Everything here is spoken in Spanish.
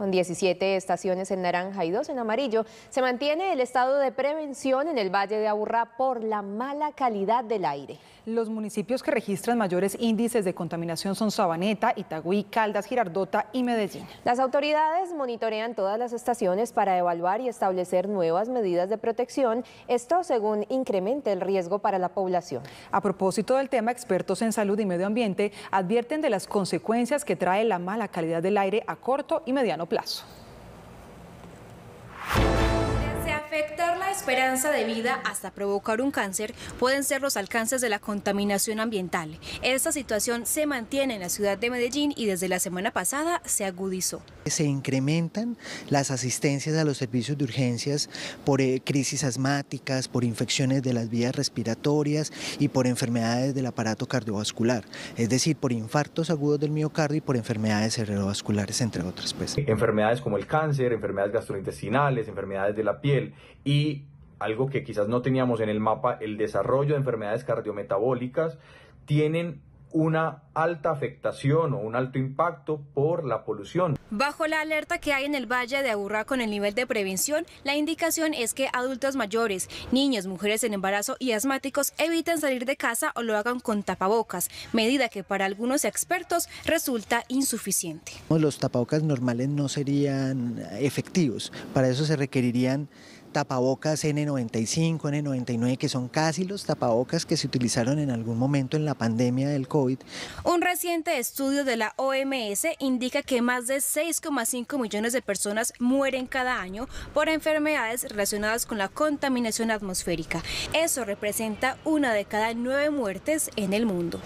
con 17 estaciones en naranja y 2 en amarillo, se mantiene el estado de prevención en el Valle de Aburrá por la mala calidad del aire. Los municipios que registran mayores índices de contaminación son Sabaneta, Itagüí, Caldas, Girardota y Medellín. Las autoridades monitorean todas las estaciones para evaluar y establecer nuevas medidas de protección, esto según incremente el riesgo para la población. A propósito del tema, expertos en salud y medio ambiente advierten de las consecuencias que trae la mala calidad del aire a corto y mediano plazo. Se afecta esperanza de vida hasta provocar un cáncer pueden ser los alcances de la contaminación ambiental. Esta situación se mantiene en la ciudad de Medellín y desde la semana pasada se agudizó. Se incrementan las asistencias a los servicios de urgencias por eh, crisis asmáticas, por infecciones de las vías respiratorias y por enfermedades del aparato cardiovascular, es decir, por infartos agudos del miocardio y por enfermedades cerebrovasculares, entre otras. Pues. Enfermedades como el cáncer, enfermedades gastrointestinales, enfermedades de la piel y algo que quizás no teníamos en el mapa, el desarrollo de enfermedades cardiometabólicas, tienen una alta afectación o un alto impacto por la polución. Bajo la alerta que hay en el Valle de Aburrá con el nivel de prevención, la indicación es que adultos mayores, niños, mujeres en embarazo y asmáticos eviten salir de casa o lo hagan con tapabocas, medida que para algunos expertos resulta insuficiente. Los tapabocas normales no serían efectivos, para eso se requerirían tapabocas N95, N99, que son casi los tapabocas que se utilizaron en algún momento en la pandemia del COVID. Un reciente estudio de la OMS indica que más de 6,5 millones de personas mueren cada año por enfermedades relacionadas con la contaminación atmosférica. Eso representa una de cada nueve muertes en el mundo.